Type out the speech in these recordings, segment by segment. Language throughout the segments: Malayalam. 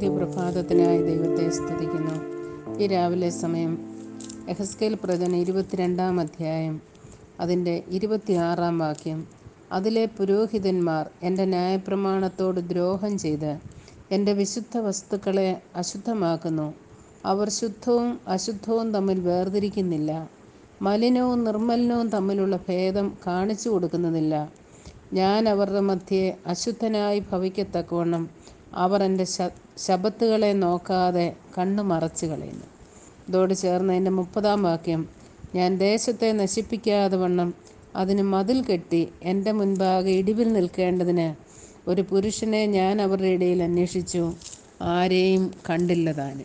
പുതിയ പ്രഭാതത്തിനായി ദൈവത്തെ സ്തുതിക്കുന്നു ഈ രാവിലെ സമയം എഹസ്കേൽ പ്രജന ഇരുപത്തിരണ്ടാം അധ്യായം അതിൻ്റെ ഇരുപത്തിയാറാം വാക്യം അതിലെ പുരോഹിതന്മാർ എൻ്റെ ന്യായപ്രമാണത്തോട് ദ്രോഹം ചെയ്ത് എൻ്റെ വിശുദ്ധ വസ്തുക്കളെ അശുദ്ധമാക്കുന്നു അവർ ശുദ്ധവും അശുദ്ധവും തമ്മിൽ വേർതിരിക്കുന്നില്ല മലിനവും നിർമ്മലിനവും തമ്മിലുള്ള ഭേദം കാണിച്ചു കൊടുക്കുന്നില്ല ഞാൻ അവരുടെ മധ്യേ അശുദ്ധനായി ഭവിക്കത്തക്കവണ്ണം അവർ എൻ്റെ ശബത്തുകളെ നോക്കാതെ കണ്ണു മറച്ചു കളയുന്നു ഇതോട് ചേർന്ന് എൻ്റെ മുപ്പതാം വാക്യം ഞാൻ ദേശത്തെ നശിപ്പിക്കാതെ വണ്ണം അതിന് മതിൽ കെട്ടി എൻ്റെ മുൻപാകെ ഇടിവിൽ നിൽക്കേണ്ടതിന് ഒരു പുരുഷനെ ഞാൻ അവരുടെ ഇടയിൽ അന്വേഷിച്ചു ആരെയും കണ്ടില്ലതാണ്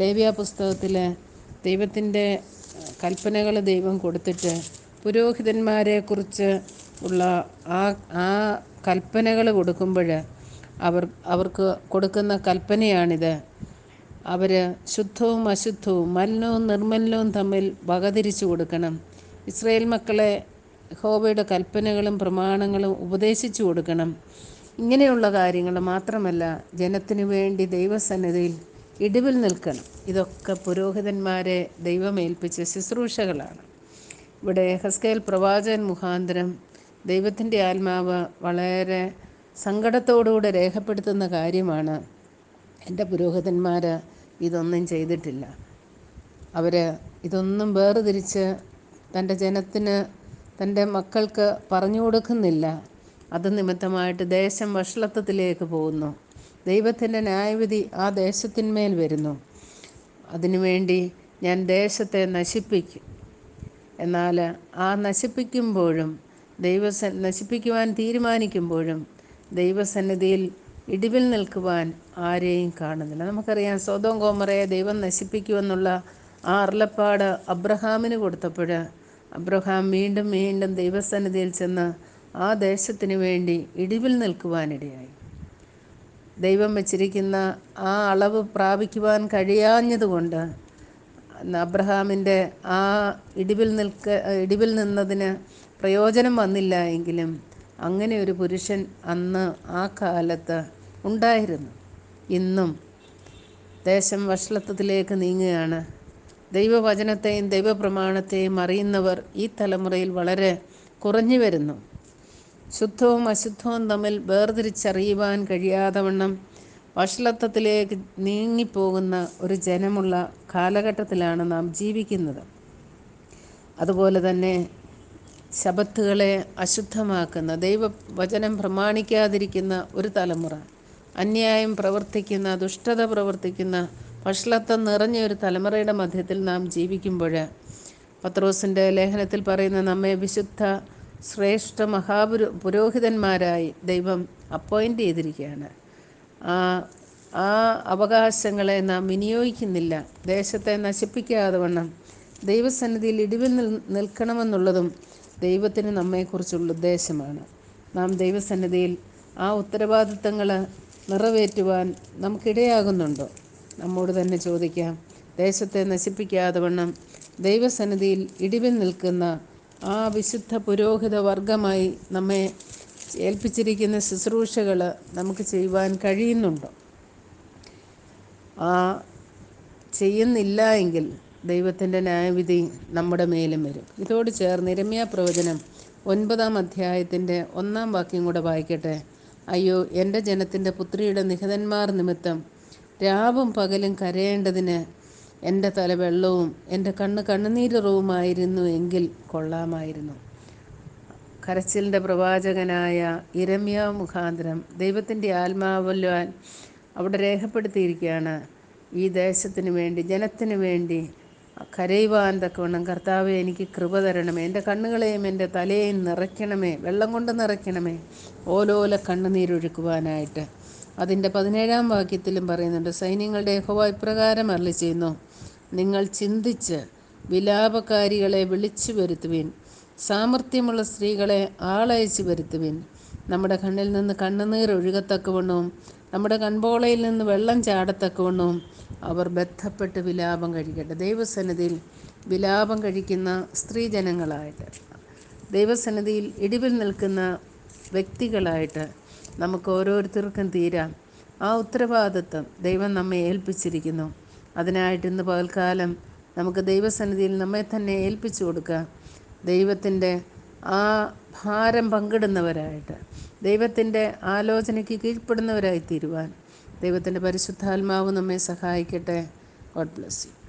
ലേവ്യ പുസ്തകത്തിൽ ദൈവത്തിൻ്റെ കൽപ്പനകൾ ദൈവം കൊടുത്തിട്ട് പുരോഹിതന്മാരെക്കുറിച്ച് ഉള്ള ആ ആ കൽപ്പനകൾ കൊടുക്കുമ്പോൾ അവർ അവർക്ക് കൊടുക്കുന്ന കൽപ്പനയാണിത് അവർ ശുദ്ധവും അശുദ്ധവും മലിനവും നിർമ്മലവും തമ്മിൽ വകതിരിച്ചു കൊടുക്കണം ഇസ്രയേൽ മക്കളെ ഹോബയുടെ കൽപ്പനകളും പ്രമാണങ്ങളും ഉപദേശിച്ചു കൊടുക്കണം ഇങ്ങനെയുള്ള കാര്യങ്ങൾ മാത്രമല്ല ജനത്തിനു വേണ്ടി ദൈവസന്നിധിയിൽ ഇടിവിൽ നിൽക്കണം ഇതൊക്കെ പുരോഹിതന്മാരെ ദൈവമേൽപ്പിച്ച ശുശ്രൂഷകളാണ് ഇവിടെ ഹസ്കേൽ പ്രവാചകൻ മുഖാന്തരം ദൈവത്തിൻ്റെ ആത്മാവ് വളരെ സങ്കടത്തോടുകൂടെ രേഖപ്പെടുത്തുന്ന കാര്യമാണ് എൻ്റെ പുരോഹിതന്മാർ ഇതൊന്നും ചെയ്തിട്ടില്ല അവർ ഇതൊന്നും വേർതിരിച്ച് തൻ്റെ ജനത്തിന് തൻ്റെ മക്കൾക്ക് പറഞ്ഞു കൊടുക്കുന്നില്ല അത് നിമിത്തമായിട്ട് ദേശം വഷളത്വത്തിലേക്ക് പോകുന്നു ദൈവത്തിൻ്റെ ന്യായവിധി ആ ദേശത്തിന്മേൽ വരുന്നു അതിനുവേണ്ടി ഞാൻ ദേശത്തെ നശിപ്പിക്കും എന്നാൽ ആ നശിപ്പിക്കുമ്പോഴും ദൈവ നശിപ്പിക്കുവാൻ തീരുമാനിക്കുമ്പോഴും ദൈവസന്നിധിയിൽ ഇടിവിൽ നിൽക്കുവാൻ ആരെയും കാണുന്നില്ല നമുക്കറിയാം സ്വതം കോമറയെ ദൈവം നശിപ്പിക്കുമെന്നുള്ള ആ അർലപ്പാട് അബ്രഹാമിന് കൊടുത്തപ്പോൾ അബ്രഹാം വീണ്ടും വീണ്ടും ദൈവസന്നിധിയിൽ ചെന്ന് ആ ദേശത്തിനു വേണ്ടി ഇടിവിൽ നിൽക്കുവാനിടയായി ദൈവം വച്ചിരിക്കുന്ന ആ അളവ് പ്രാപിക്കുവാൻ കഴിയാഞ്ഞതുകൊണ്ട് അബ്രഹാമിൻ്റെ ആ ഇടിവിൽ നിൽക്ക ഇടിവിൽ നിന്നതിന് പ്രയോജനം വന്നില്ല എങ്കിലും അങ്ങനെ ഒരു പുരുഷൻ അന്ന് ആ കാലത്ത് ഉണ്ടായിരുന്നു ഇന്നും ദേശം വഷളത്വത്തിലേക്ക് നീങ്ങുകയാണ് ദൈവവചനത്തെയും ദൈവപ്രമാണത്തെയും അറിയുന്നവർ ഈ തലമുറയിൽ വളരെ കുറഞ്ഞു വരുന്നു ശുദ്ധവും അശുദ്ധവും തമ്മിൽ വേർതിരിച്ചറിയുവാൻ കഴിയാതവണ്ണം വഷളത്വത്തിലേക്ക് നീങ്ങിപ്പോകുന്ന ഒരു ജനമുള്ള കാലഘട്ടത്തിലാണ് നാം ജീവിക്കുന്നത് അതുപോലെ തന്നെ ശബത്തുകളെ അശുദ്ധമാക്കുന്ന ദൈവവചനം പ്രമാണിക്കാതിരിക്കുന്ന ഒരു തലമുറ അന്യായം പ്രവർത്തിക്കുന്ന ദുഷ്ടത പ്രവർത്തിക്കുന്ന വഷളത്വം നിറഞ്ഞ ഒരു തലമുറയുടെ മധ്യത്തിൽ നാം ജീവിക്കുമ്പോൾ പത്രോസിൻ്റെ ലേഖനത്തിൽ പറയുന്ന നമ്മെ വിശുദ്ധ ശ്രേഷ്ഠ മഹാപുരു പുരോഹിതന്മാരായി ദൈവം അപ്പോയിൻ്റ് ചെയ്തിരിക്കുകയാണ് ആ ആ അവകാശങ്ങളെ നാം വിനിയോഗിക്കുന്നില്ല ദേശത്തെ നശിപ്പിക്കാതെ വണ്ണം ദൈവസന്നിധിയിൽ ഇടിവിൽ നിൽ നിൽക്കണമെന്നുള്ളതും ദൈവത്തിന് നമ്മെക്കുറിച്ചുള്ള ഉദ്ദേശമാണ് നാം ദൈവസന്നിധിയിൽ ആ ഉത്തരവാദിത്തങ്ങൾ നിറവേറ്റുവാൻ നമുക്കിടയാകുന്നുണ്ടോ നമ്മോട് തന്നെ ചോദിക്കാം ദേശത്തെ നശിപ്പിക്കാതെ വണ്ണം ദൈവസന്നിധിയിൽ ഇടിവിൽ നിൽക്കുന്ന ആ വിശുദ്ധ പുരോഹിത വർഗമായി നമ്മെ ഏൽപ്പിച്ചിരിക്കുന്ന ശുശ്രൂഷകൾ നമുക്ക് ചെയ്യുവാൻ കഴിയുന്നുണ്ടോ ആ ചെയ്യുന്നില്ല എങ്കിൽ ദൈവത്തിൻ്റെ ന്യായവിധി നമ്മുടെ മേലും വരും ഇതോട് ചേർന്ന് ഇരമ്യ പ്രവചനം ഒൻപതാം അധ്യായത്തിൻ്റെ ഒന്നാം വാക്യം കൂടെ വായിക്കട്ടെ അയ്യോ എൻ്റെ ജനത്തിൻ്റെ പുത്രിയുടെ നിഹതന്മാർ നിമിത്തം രാവും പകലും കരയേണ്ടതിന് എൻ്റെ തല വെള്ളവും എൻ്റെ കണ്ണ് കണ്ണുനീരുറവുമായിരുന്നു എങ്കിൽ കൊള്ളാമായിരുന്നു കരച്ചിലിൻ്റെ പ്രവാചകനായ ഇരമ്യ മുഖാന്തരം ദൈവത്തിൻ്റെ ആത്മാവല്ലാൻ അവിടെ രേഖപ്പെടുത്തിയിരിക്കുകയാണ് ഈ ദേശത്തിന് വേണ്ടി ജനത്തിന് വേണ്ടി കരയുവാൻ തക്കവണ്ണം കർത്താവെ എനിക്ക് കൃപ തരണമേ എൻ്റെ കണ്ണുകളെയും എൻ്റെ തലയെയും നിറയ്ക്കണമേ വെള്ളം കൊണ്ട് നിറയ്ക്കണമേ ഓലോല കണ്ണുനീരൊഴുക്കുവാനായിട്ട് അതിൻ്റെ പതിനേഴാം വാക്യത്തിലും പറയുന്നുണ്ട് സൈന്യങ്ങളുടെ ഹോവ ഇപ്രകാരം അരളി ചെയ്യുന്നു നിങ്ങൾ ചിന്തിച്ച് വിലാപകാരികളെ വിളിച്ചു വരുത്തുവിൻ സാമർഥ്യമുള്ള സ്ത്രീകളെ ആളയച്ചു വരുത്തുവിൻ നമ്മുടെ കണ്ണിൽ നിന്ന് കണ്ണുനീർ ഒഴുകത്തക്കവണ്ണവും നമ്മുടെ കൺപോളയിൽ നിന്ന് വെള്ളം ചാടത്തക്കവണ്ണവും അവർ ബന്ധപ്പെട്ട് വിലാപം കഴിക്കട്ടെ ദൈവസന്നിധിയിൽ വിലാപം കഴിക്കുന്ന സ്ത്രീജനങ്ങളായിട്ട് ദൈവസന്നിധിയിൽ ഇടിവിൽ നിൽക്കുന്ന വ്യക്തികളായിട്ട് നമുക്ക് ഓരോരുത്തർക്കും തീരാം ആ ഉത്തരവാദിത്വം ദൈവം നമ്മെ ഏൽപ്പിച്ചിരിക്കുന്നു അതിനായിട്ട് ഇന്ന് പകൽക്കാലം നമുക്ക് ദൈവസന്നിധിയിൽ നമ്മെ തന്നെ ഏൽപ്പിച്ചു കൊടുക്കുക ദൈവത്തിൻ്റെ ആ ഭാരം പങ്കിടുന്നവരായിട്ട് ദൈവത്തിൻ്റെ ആലോചനയ്ക്ക് കീഴ്പ്പെടുന്നവരായി തീരുവാൻ ദൈവത്തിൻ്റെ പരിശുദ്ധാത്മാവ് നമ്മെ സഹായിക്കട്ടെ ഗോഡ് ബ്ലെസ് യു